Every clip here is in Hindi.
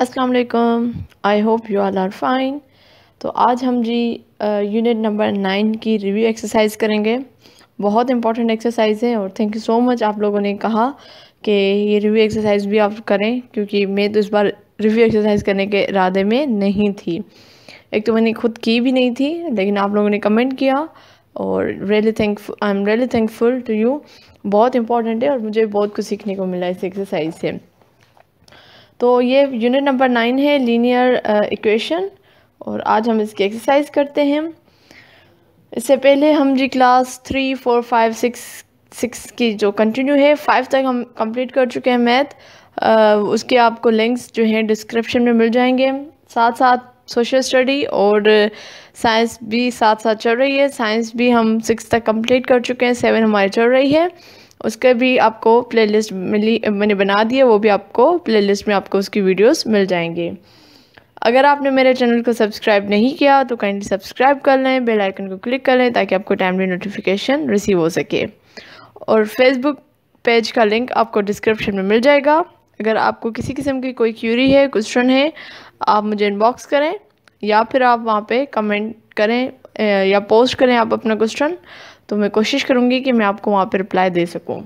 Aslam I hope you all are fine तो आज हम जी यूनिट नंबर नाइन की रिव्यू एक्सरसाइज करेंगे बहुत इंपॉर्टेंट एक्सरसाइज है और थैंक यू सो मच आप लोगों ने कहा कि ये रिव्यू एक्सरसाइज भी आप करें क्योंकि मैं तो इस बार रिव्यू एक्सरसाइज करने के इरादे में नहीं थी एक तो मैंने खुद की भी नहीं थी लेकिन आप लोगों ने कमेंट किया और really thankful I am really thankful to you बहुत इंपॉर्टेंट है और मुझे बहुत कुछ सीखने को मिला इस एक्सरसाइज से तो ये यूनिट नंबर नाइन है लीनियर इक्वेशन uh, और आज हम इसकी एक्सरसाइज करते हैं इससे पहले हम जी class three four five six six की जो कंटिन्यू है फाइव तक हम कंप्लीट कर चुके हैं मैथ uh, उसके आपको लिंक्स जो हैं डिस्क्रिप्शन में मिल जाएंगे साथ साथ सोशल स्टडी और साइंस uh, भी साथ साथ चल रही है साइंस भी हम सिक्स तक कंप्लीट कर चुके हैं सेवन हमारी चल रही है उसके भी आपको प्लेलिस्ट मिली मैंने बना दी है वो भी आपको प्लेलिस्ट में आपको उसकी वीडियोस मिल जाएंगे अगर आपने मेरे चैनल को सब्सक्राइब नहीं किया तो काइंडली सब्सक्राइब कर लें बेल आइकन को क्लिक कर लें ताकि आपको टाइमली नोटिफिकेशन रिसीव हो सके और फेसबुक पेज का लिंक आपको डिस्क्रिप्शन में मिल जाएगा अगर आपको किसी किस्म की कोई क्यूरी है क्वेश्चन है आप मुझे इनबॉक्स करें या फिर आप वहाँ पर कमेंट करें या पोस्ट करें आप अपना क्वेश्चन तो मैं कोशिश करूँगी कि मैं आपको वहाँ पर रिप्लाई दे सकूँ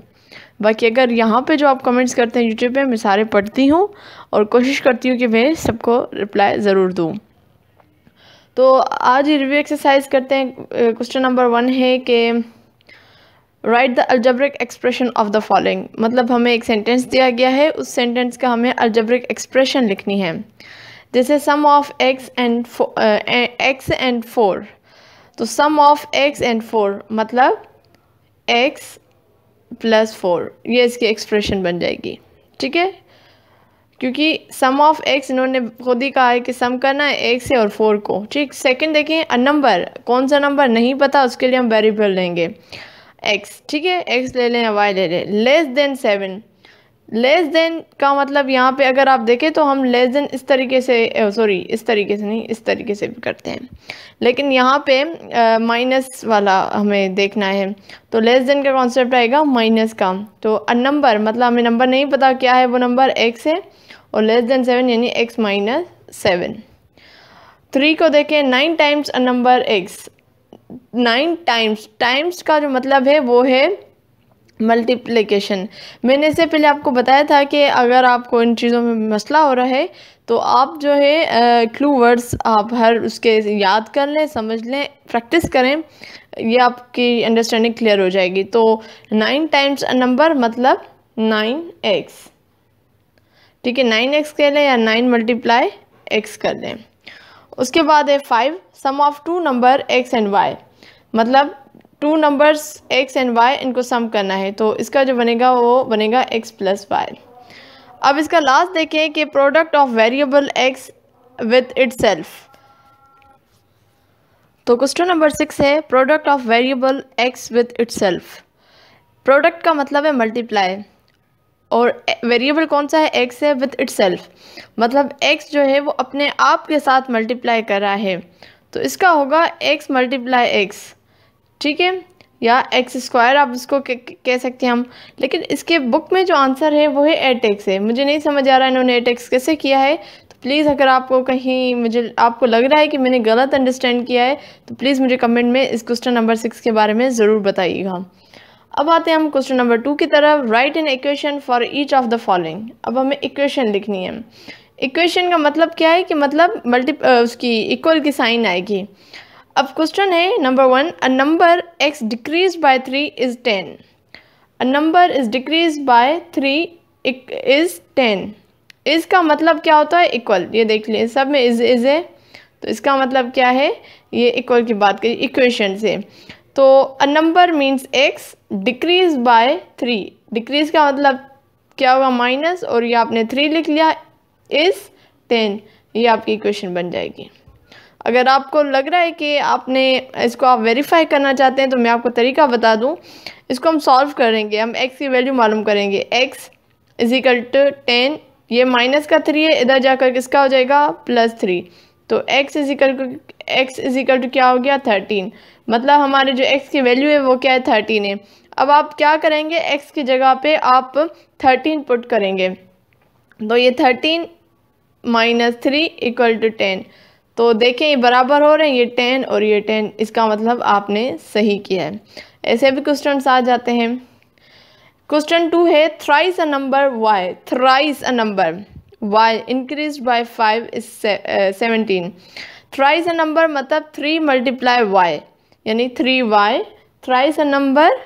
बाकी अगर यहाँ पे जो आप कमेंट्स करते हैं यूट्यूब पे मैं सारे पढ़ती हूँ और कोशिश करती हूँ कि मैं सबको रिप्लाई ज़रूर दूँ तो आज रिव्यू एक्सरसाइज करते हैं क्वेश्चन नंबर वन है कि write the algebraic expression of the following मतलब हमें एक सेंटेंस दिया गया है उस सेंटेंस का हमें अल्जब्रिक एक्सप्रेशन लिखनी है जैसे sum of X and X and four तो sum of X and four मतलब एक्स प्लस फोर ये इसकी एक्सप्रेशन बन जाएगी ठीक है क्योंकि सम ऑफ एक्स इन्होंने खुद ही कहा है कि सम करना है एक से और फोर को ठीक सेकंड देखें अ नंबर कौन सा नंबर नहीं पता उसके लिए हम वेरिएबल लेंगे एक्स ठीक है एक्स ले लें या वाई ले लें less than seven less than का मतलब यहाँ पे अगर आप देखें तो हम लेस देन इस तरीके से सॉरी इस तरीके से नहीं इस तरीके से भी करते हैं लेकिन यहाँ पे माइनस वाला हमें देखना है तो लेस देन का कॉन्सेप्ट आएगा माइनस का तो अ नंबर मतलब हमें नंबर नहीं पता क्या है वो नंबर एक्स है और लेस देन सेवन यानी एक्स माइनस सेवन थ्री को देखें nine times a number x nine times times का जो मतलब है वो है मल्टीप्लिकेशन मैंने इससे पहले आपको बताया था कि अगर आपको इन चीज़ों में मसला हो रहा है तो आप जो है क्लू वर्ड्स आप हर उसके याद कर लें समझ लें प्रैक्टिस करें ये आपकी अंडरस्टैंडिंग क्लियर हो जाएगी तो नाइन टाइम्स नंबर मतलब नाइन एक्स ठीक है नाइन एक्स कह लें या नाइन मल्टीप्लाई एक्स कर लें उसके बाद है five sum of two number x and y मतलब two numbers x and y इनको सम करना है तो इसका जो बनेगा वो बनेगा एक्स प्लस वाई अब इसका लास्ट देखें कि product of variable x with it तो क्वेश्चन नंबर सिक्स है product of variable x with it product का मतलब है मल्टीप्लाई और वेरिएबल कौन सा है एक्स है विथ इट मतलब एक्स जो है वो अपने आप के साथ मल्टीप्लाई कर रहा है तो इसका होगा एक्स मल्टीप्लाई एक्स ठीक है या एक्स स्क्वायर आप उसको कह सकते हैं हम लेकिन इसके बुक में जो आंसर है वो है एट एक्स है मुझे नहीं समझ आ रहा इन्होंने एट एक्स कैसे किया है तो प्लीज़ अगर आपको कहीं मुझे आपको लग रहा है कि मैंने गलत अंडरस्टैंड किया है तो प्लीज़ मुझे कमेंट में इस क्वेश्चन नंबर सिक्स के बारे में ज़रूर बताइएगा अब आते हैं हम क्वेश्चन नंबर टू की तरफ write an equation for each of the following अब हमें इक्वेशन लिखनी है इक्वेशन का मतलब क्या है कि मतलब मल्टी उसकी इक्वल की साइन आएगी अब क्वेश्चन है number one a number x decrease by three is ten a number is decrease by three is ten इसका मतलब क्या होता है इक्वल ये देख लिए सब में इज इज़ है तो इसका मतलब क्या है ये इक्वल की बात करिए इक्वेशन से तो a number means x decrease by three decrease का मतलब क्या होगा माइनस और ये आपने थ्री लिख लिया इज़ टेन ये आपकी इक्वेशन बन जाएगी अगर आपको लग रहा है कि आपने इसको आप वेरीफाई करना चाहते हैं तो मैं आपको तरीका बता दूँ इसको हम सॉल्व करेंगे हम एक्स की वैल्यू मालूम करेंगे एक्स इजिकल टू टेन ये माइनस का थ्री है इधर जाकर किसका हो जाएगा प्लस थ्री तो x equal to x equal to क्या हो गया थर्टीन मतलब हमारे जो एक्स की वैल्यू है वो क्या है थर्टीन है अब आप क्या करेंगे एक्स की जगह पर आप थर्टीन पुट करेंगे तो ये thirteen minus three equal to ten तो देखें ये बराबर हो रहे हैं ये टेन और ये टेन इसका मतलब आपने सही किया है ऐसे भी क्वेश्चन आ जाते हैं क्वेश्चन टू है thrice a number y thrice a number y increase by five is seventeen thrice a number मतलब थ्री मल्टीप्लाई वाई यानी three y thrice a number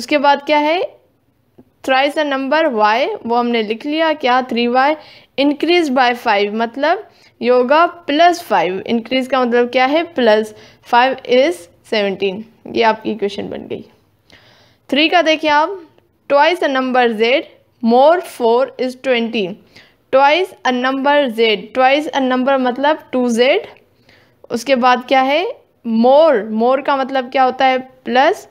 उसके बाद क्या है थ्राइज द नंबर वाई वो हमने लिख लिया क्या three y increase by five मतलब योगा प्लस फाइव इंक्रीज का मतलब क्या है प्लस फाइव इज सेवनटीन ये आपकी क्वेश्चन बन गई थ्री का देखिए आप twice a number z more four is twenty twice a number z twice a number मतलब टू जेड उसके बाद क्या है मोर मोर का मतलब क्या होता है प्लस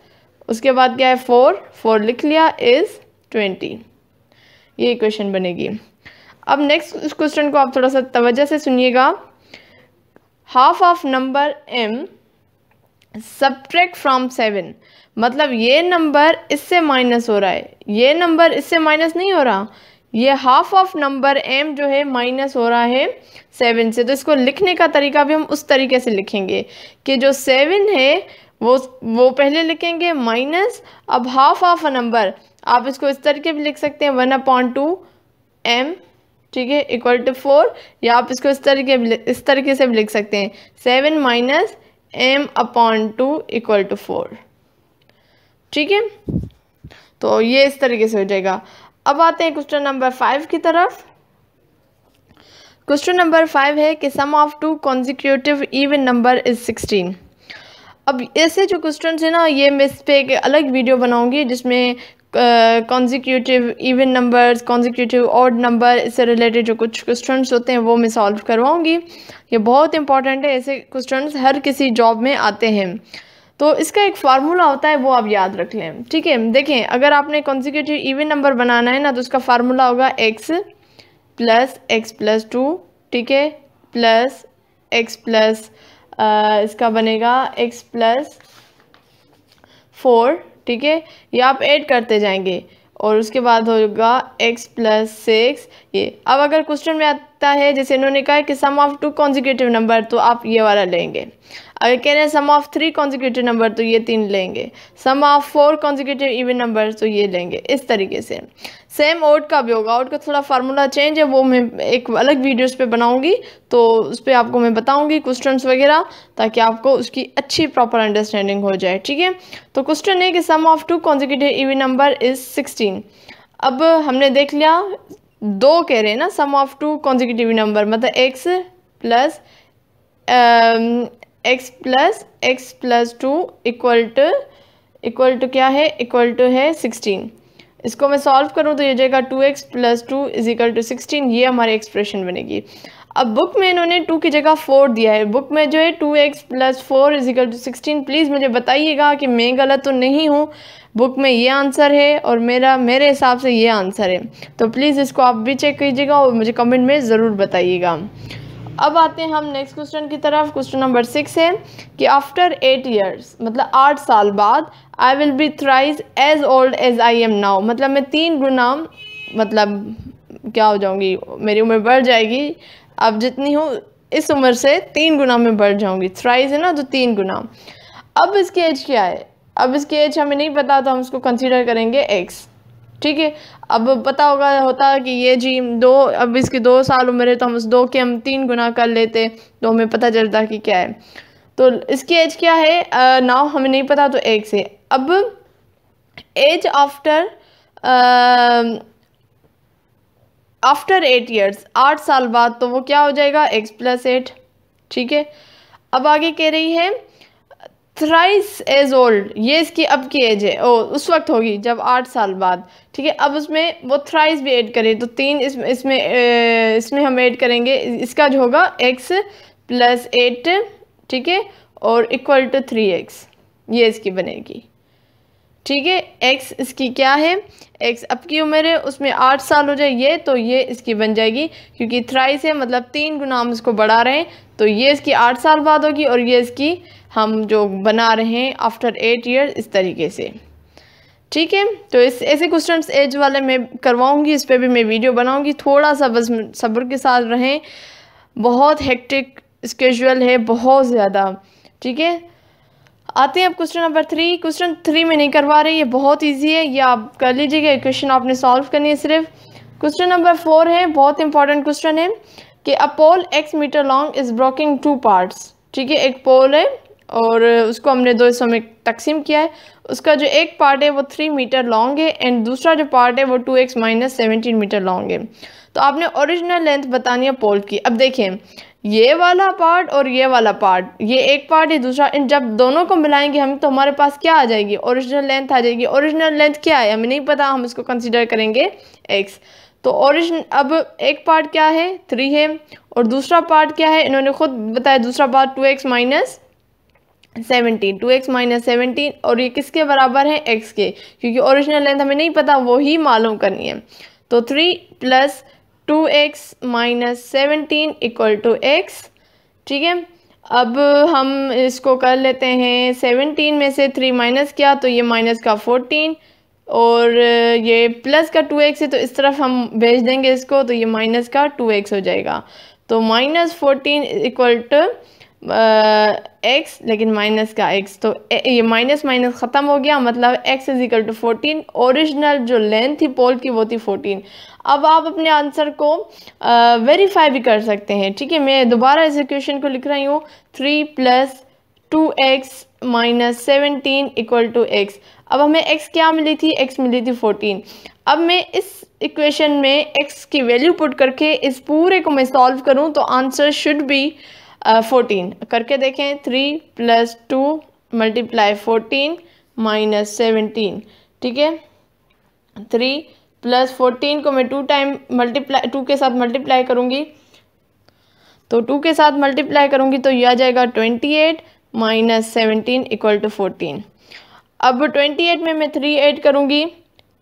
उसके बाद क्या है फोर फोर लिख लिया इज़ ट्वेंटी ये इक्वेशन बनेगी अब नेक्स्ट इस क्वेश्चन को आप थोड़ा सा तवज्जो से सुनिएगा half of number m subtract from seven मतलब ये नंबर इससे माइनस हो रहा है ये नंबर इससे माइनस नहीं हो रहा ये हाफ ऑफ नंबर एम जो है माइनस हो रहा है सेवन से तो इसको लिखने का तरीका भी हम उस तरीके से लिखेंगे कि जो सेवन है वो वो पहले लिखेंगे माइनस अब हाफ ऑफ अ नंबर आप इसको इस तरीके भी लिख सकते हैं वन अपॉन टू एम ठीक है इक्वल टू फोर या आप इसको इस तरीके इस तरीके से भी लिख सकते हैं seven minus m upon two equal to four ठीक है तो ये इस तरीके से हो जाएगा अब आते हैं क्वेश्चन नंबर फाइव की तरफ क्वेश्चन नंबर फाइव है कि sum of two consecutive even number is sixteen अब ऐसे जो क्वेश्चन है ना ये मैं इस पर एक अलग वीडियो बनाऊंगी जिसमें कॉन्जिक्यूटिव इवन नंबर्स कॉन्जिक्यूटिव और नंबर इससे रिलेटेड जो कुछ क्वेश्चन होते हैं वो मैं सॉल्व करवाऊँगी ये बहुत इंपॉर्टेंट है ऐसे क्वेश्चन हर किसी जॉब में आते हैं तो इसका एक फार्मूला होता है वो आप याद रख लें ठीक है देखें अगर आपने कॉन्जिक्यूटिव इवन नंबर बनाना है ना तो उसका फार्मूला होगा x plus x plus two ठीक है प्लस एक्स प्लस इसका बनेगा एक्स प्लस फोर ठीक है ये आप ऐड करते जाएंगे और उसके बाद होगा x प्लस सिक्स ये अब अगर क्वेश्चन में आता है जैसे इन्होंने कहा कि sum of two consecutive number तो आप ये वाला लेंगे अगर कह रहे हैं sum of three consecutive number तो ये तीन लेंगे sum of four consecutive even number तो ये लेंगे इस तरीके से सेम ओट का भी होगा ओट का थोड़ा फार्मूला चेंज है वो मैं एक अलग वीडियोस पे बनाऊंगी तो उस पर आपको मैं बताऊंगी क्वेश्चन वगैरह ताकि आपको उसकी अच्छी प्रॉपर अंडरस्टैंडिंग हो जाए ठीक है तो क्वेश्चन है कि sum of two consecutive even number is sixteen अब हमने देख लिया दो कह रहे हैं ना sum of two consecutive number मतलब x plus x plus x plus two equal to equal to क्या है इक्वल टू है सिक्सटीन इसको मैं सॉल्व करूँ तो ये जाएगा two x plus two is equal to sixteen ये हमारी एक्सप्रेशन बनेगी अब बुक में इन्होंने टू की जगह फोर दिया है बुक में जो है two x plus four is equal to sixteen please मुझे बताइएगा कि मैं गलत तो नहीं हूँ बुक में ये आंसर है और मेरा मेरे हिसाब से ये आंसर है तो प्लीज़ इसको आप भी चेक कीजिएगा और मुझे कमेंट में ज़रूर बताइएगा अब आते हैं हम नेक्स्ट क्वेश्चन की तरफ क्वेश्चन नंबर सिक्स है कि आफ्टर एट ईयर्स मतलब आठ साल बाद I will be thrice as old as I am now मतलब मैं तीन गुना मतलब क्या हो जाऊंगी मेरी उम्र बढ़ जाएगी अब जितनी हूँ इस उम्र से तीन गुना में बढ़ जाऊंगी थ्राइज है ना तो तीन गुना अब इसकी एज क्या है अब इसकी एज हमें नहीं पता तो हम उसको कंसिडर करेंगे एक्स ठीक है अब पता होगा होता कि ये जी दो अब इसकी दो साल उम्र है तो हम उस दो के हम तीन गुना कर लेते तो हमें पता चलता कि क्या है तो इसकी एज क्या है नाव हमें नहीं पता तो एक से अब age after after eight years आठ साल बाद तो वो क्या हो जाएगा एक्स प्लस एट ठीक है अब आगे कह रही है थ्राइस एज ओल्ड ये इसकी अब की एज है ओ उस वक्त होगी जब आठ साल बाद ठीक है अब उसमें वो थ्राइस भी ऐड करें तो तीन इस, इसमें इसमें हम ऐड करेंगे इसका जो होगा एक्स प्लस एट ठीक है और इक्वल टू थ्री एक्स ये इसकी बनेगी ठीक है एक्स इसकी क्या है एक्स अब की उम्र है उसमें आठ साल हो जाए ये तो ये इसकी बन जाएगी क्योंकि थ्राइस है मतलब तीन गुना हम इसको बढ़ा रहे हैं तो ये इसकी आठ साल बाद होगी और ये इसकी हम जो बना रहे हैं आफ्टर एट ईयर इस तरीके से ठीक है तो इस ऐसे क्वेश्चन एज वाले मैं करवाऊँगी इस पर भी मैं वीडियो बनाऊँगी थोड़ा सा बस सब्र के साथ रहें बहुत हेक्टिक स्केजुअल है बहुत ज़्यादा ठीक है आते हैं अब question number three question three में नहीं करवा रही ये बहुत इजी है ये आप कर लीजिएगा क्वेश्चन आपने सॉल्व करनी है सिर्फ क्वेश्चन नंबर फोर है बहुत इंपॉर्टेंट क्वेश्चन है कि a pole x meter long is broken two parts ठीक है एक पोल है और उसको हमने दो हिस्सों में तकसीम किया है उसका जो एक पार्ट है वो थ्री मीटर लॉन्ग है एंड दूसरा जो पार्ट है वो two x minus seventeen meter long है तो आपने ओरिजिनल लेंथ बतानी है पोल की अब देखें ये वाला पार्ट और ये वाला पार्ट ये एक पार्ट है दूसरा इन जब दोनों को मिलाएंगे हम तो हमारे पास क्या आ जाएगी ओरिजिनल लेंथ आ जाएगी ओरिजिनल लेंथ क्या है हमें नहीं पता हम इसको कंसिडर करेंगे एक्स तो ओरिजिन अब एक पार्ट क्या है थ्री है और दूसरा पार्ट क्या है इन्होंने खुद बताया दूसरा part two x minus seventeen two x minus seventeen और ये किसके बराबर है एक्स के क्योंकि ओरिजिनल लेंथ हमें नहीं पता वो ही मालूम करनी है तो three plus two x minus seventeen equal to x ठीक है अब हम इसको कर लेते हैं सेवनटीन में से थ्री माइनस किया तो ये माइनस का फोर्टीन और ये प्लस का टू एक्स है तो इस तरफ हम भेज देंगे इसको तो ये माइनस का टू एक्स हो जाएगा तो minus fourteen equal to x लेकिन माइनस का एक्स तो ए, ये माइनस माइनस ख़त्म हो गया मतलब x is equal to fourteen original जो लेंथ थी पोल की वो थी फोर्टीन अब आप अपने आंसर को वेरीफाई भी कर सकते हैं ठीक है मैं दोबारा इस इक्वेशन को लिख रही हूँ three plus two x minus seventeen equal to x अब हमें एक्स क्या मिली थी एक्स मिली थी फोर्टीन अब मैं इस इक्वेशन में एक्स की वैल्यू पुट करके इस पूरे को मैं सॉल्व करूँ तो answer should be fourteen uh, करके देखें three plus two multiply fourteen minus seventeen ठीक है थ्री प्लस फोर्टीन को मैं टू टाइम मल्टीप्लाई टू के साथ मल्टीप्लाई करूँगी तो टू के साथ मल्टीप्लाई करूँगी तो यह आ जाएगा twenty eight minus seventeen equal to fourteen अब ट्वेंटी एट में मैं थ्री एड करूँगी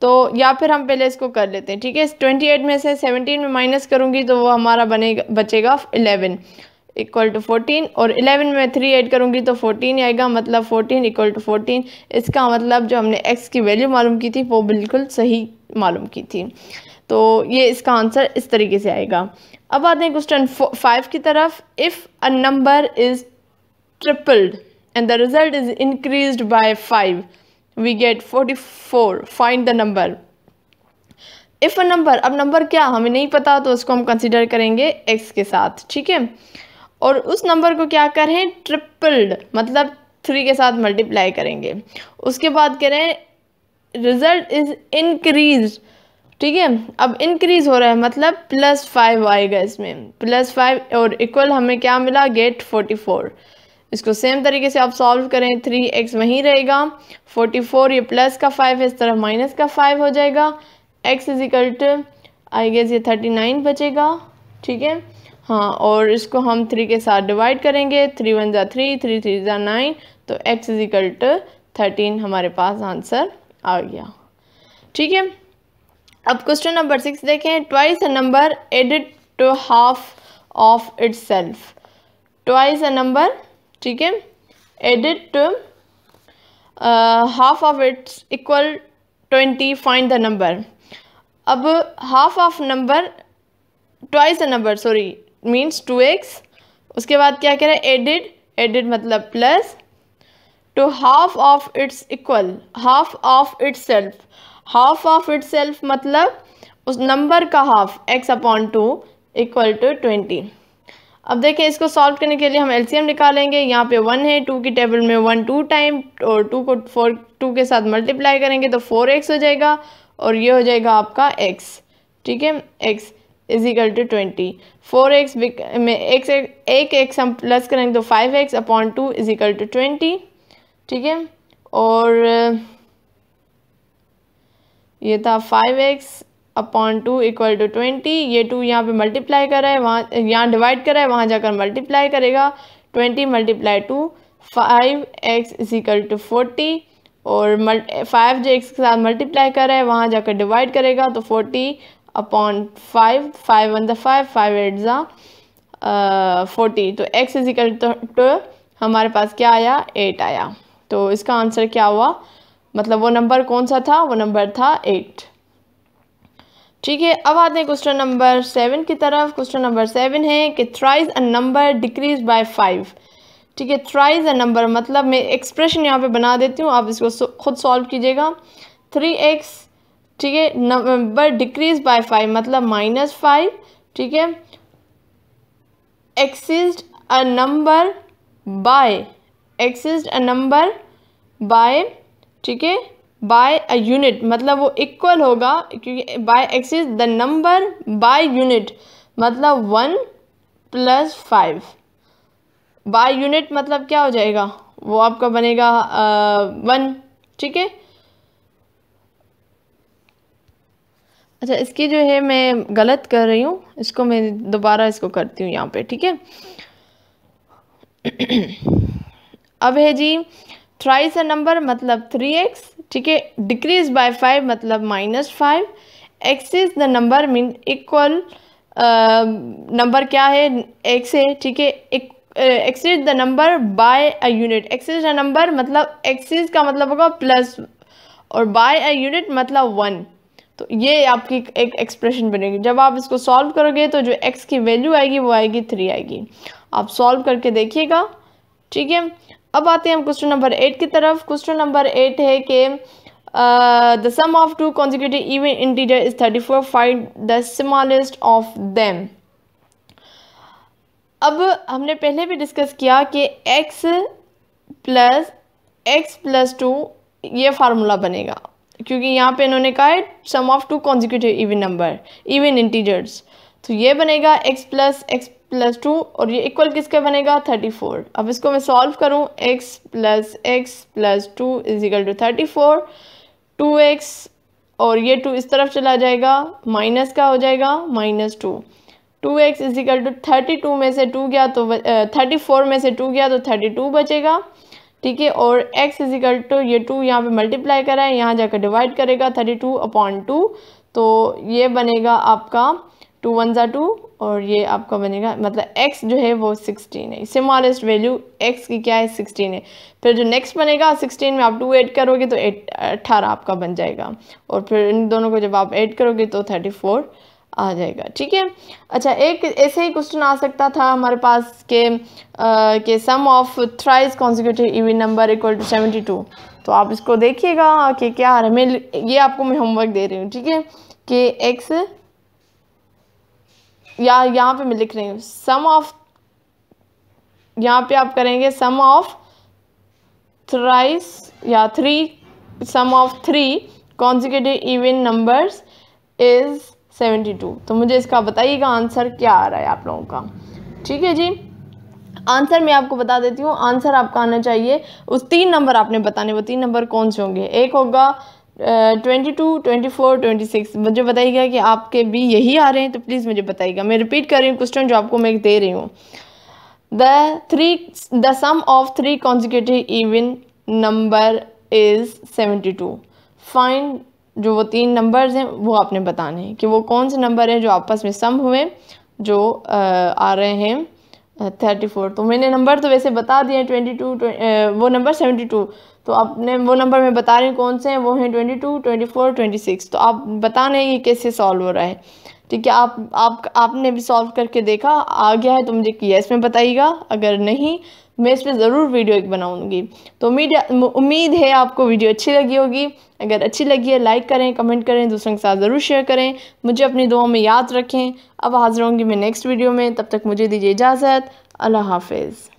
तो या फिर हम पहले इसको कर लेते हैं ठीक है ट्वेंटी एट में से सेवनटीन में माइनस करूँगी तो वो हमारा बनेगा बचेगा इलेवन इक्वल टू फोर्टीन और इलेवन में थ्री ऐड करूँगी तो फोर्टीन आएगा मतलब फोर्टीन इक्वल टू फोर्टीन इसका मतलब जो हमने एक्स की वैल्यू मालूम की थी वो बिल्कुल सही मालूम की थी तो ये इसका आंसर इस तरीके से आएगा अब आते हैं क्वेश्चन फाइव की तरफ if a number is tripled and the result is increase by five we get forty four find the number if a number अब नंबर क्या हमें नहीं पता तो उसको हम कंसिडर करेंगे एक्स के साथ ठीक है और उस नंबर को क्या करें ट्रिपल्ड मतलब थ्री के साथ मल्टीप्लाई करेंगे उसके बाद करें रिजल्ट इज़ इंक्रीज ठीक है अब इंक्रीज हो रहा है मतलब प्लस फाइव आएगा इसमें प्लस फाइव और इक्वल हमें क्या मिला गेट फोर्टी फोर इसको सेम तरीके से आप सॉल्व करें थ्री एक्स वहीं रहेगा फोर्टी फोर ये प्लस का फाइव है इस तरह माइनस का फाइव हो जाएगा x is equal to I guess ये थर्टी नाइन बचेगा ठीक है हाँ और इसको हम थ्री के साथ डिवाइड करेंगे थ्री वन ज़ा थ्री थ्री थ्री ज़ा नाइन तो x is equal to thirteen हमारे पास आंसर आ गया ठीक है अब क्वेश्चन नंबर सिक्स देखें twice a number added to half of itself twice a number ठीक है added to half of its equal twenty find the number अब half of number twice a number sorry means two x उसके बाद क्या कह रहे हैं एडिड एडिड मतलब plus to half of its equal half of itself half of itself मतलब उस नंबर का half x upon two equal to twenty अब देखें इसको सॉल्व करने के लिए हम एलसीएम निकालेंगे यहाँ पे वन है टू की टेबल में वन टू टाइम और टू को फोर टू के साथ मल्टीप्लाई करेंगे तो फोर एक्स हो जाएगा और ये हो जाएगा आपका एक्स ठीक है x is equal to twenty four x में एक्स एक एक्स हम प्लस करेंगे तो five x upon two is equal to twenty ठीक है और ये था five x upon two equal to twenty ये टू यहाँ पे मल्टीप्लाई कर रहा है वहाँ यहाँ डिवाइड कर रहा है वहाँ जाकर मल्टीप्लाई करेगा twenty multiply two five x is equal to forty और फाइव जो एक्स के साथ मल्टीप्लाई कर रहा है वहाँ जाकर डिवाइड करेगा तो forty upon five five one द फाइव फाइव एट ज़ा फोर्टी तो एक्स इजिकल टू हमारे पास क्या आया एट आया तो इसका आंसर क्या हुआ मतलब वो नंबर कौन सा था वो नंबर था एट ठीक है अब आते हैं क्वेश्चन नंबर सेवन की तरफ क्वेश्चन नंबर सेवन है कि thrice a number decrease by five ठीक है थ्राइज अ नंबर मतलब मैं एक्सप्रेशन यहाँ पे बना देती हूँ आप इसको खुद सॉल्व कीजिएगा थ्री एक्स ठीक है नंबर डिक्रीज बाय फाइव मतलब माइनस फाइव ठीक है exceeds a number by exceeds a number by ठीक है बाय अ यूनिट मतलब वो इक्वल होगा क्योंकि by exceeds the number by unit मतलब one plus five by unit मतलब क्या हो जाएगा वो आपका बनेगा वन uh, ठीक है अच्छा इसकी जो है मैं गलत कर रही हूँ इसको मैं दोबारा इसको करती हूँ यहाँ पे ठीक है अब है जी थ्राइस अ नंबर मतलब थ्री एक्स ठीक है डिक्रीज बाय फाइव मतलब minus five exceeds the number mean equal number क्या है एक्स है ठीक है x exceeds the number by a unit exceeds the number मतलब एक्स का मतलब होगा प्लस और बाय अ यूनिट मतलब वन तो ये आपकी एक एक्सप्रेशन बनेगी जब आप इसको सॉल्व करोगे तो जो एक्स की वैल्यू आएगी वो आएगी थ्री आएगी आप सॉल्व करके देखिएगा ठीक है अब आते हैं हम क्वेश्चन नंबर एट की तरफ क्वेश्चन नंबर एट है कि the sum of two consecutive even integer is thirty four find the smallest of them अब हमने पहले भी डिस्कस किया कि x plus x plus two ये फार्मूला बनेगा क्योंकि यहाँ पे इन्होंने कहा है sum of two consecutive even number even integers तो ये बनेगा x plus x plus two और ये इक्वल किसका बनेगा थर्टी फोर अब इसको मैं सॉल्व करूँ x plus x plus two is equal to thirty four two x और ये टू इस तरफ चला जाएगा माइनस का हो जाएगा minus two two x is equal to thirty two में से टू गया तो थर्टी फोर में से टू गया तो थर्टी टू बचेगा ठीक है और x इजिकल टू ये टू यहाँ पे मल्टीप्लाई करा है यहाँ जाकर डिवाइड करेगा थर्टी टू अपॉन टू तो ये बनेगा आपका टू वन ज़ा टू और ये आपका बनेगा मतलब x जो है वो 16 है स्मॉलेस्ट वैल्यू x की क्या है 16 है फिर जो नेक्स्ट बनेगा 16 में आप 2 ऐड करोगे तो एट 18 आपका बन जाएगा और फिर इन दोनों को जब आप ऐड करोगे तो 34 आ जाएगा ठीक है अच्छा एक ऐसे ही क्वेश्चन आ सकता था हमारे पास के आ, के sum of thrice consecutive even number equal to seventy two तो आप इसको देखिएगा कि क्या मैं ये आपको मैं होमवर्क दे रही हूँ ठीक है कि एक्स या यहाँ पे मैं लिख रही हूँ सम ऑफ यहाँ पे आप करेंगे सम ऑफ थ्राइस या three sum of three consecutive even numbers is seventy two तो मुझे इसका बताइएगा आंसर क्या आ रहा है आप लोगों का ठीक है जी आंसर मैं आपको बता देती हूँ आंसर आपका आना चाहिए उस तीन नंबर आपने बताने वो तीन नंबर कौन से होंगे एक होगा twenty two twenty four twenty six मुझे बताइएगा कि आपके भी यही आ रहे हैं तो प्लीज़ मुझे बताइएगा मैं रिपीट कर रही हूँ क्वेश्चन जो आपको मैं दे रही हूँ the three the sum of three consecutive even number is seventy two find जो वो तीन नंबर्स हैं वो आपने बताने हैं कि वो कौन से नंबर हैं जो आपस में सम हुए जो आ, आ रहे हैं थर्टी फोर तो मैंने नंबर तो वैसे बता दिए ट्वेंटी टू वो नंबर सेवेंटी टू तो आपने वो नंबर में बता रहे हैं कौन से हैं वो हैं twenty two twenty four twenty six तो आप बताने ये कैसे सॉल्व हो रहा है ठीक है आप, आप आपने भी सॉल्व करके देखा आ गया है तो मुझे येस में बताइएगा अगर नहीं मैं इस पर ज़रूर वीडियो एक बनाऊँगी तो उम्मीद उम्मीद है आपको वीडियो अच्छी लगी होगी अगर अच्छी लगी है लाइक करें कमेंट करें दूसरों के साथ ज़रूर शेयर करें मुझे अपनी दुआ में याद रखें अब हाज़िर होंगी मैं नेक्स्ट वीडियो में तब तक मुझे दीजिए इजाज़त अल्लाह हाफिज़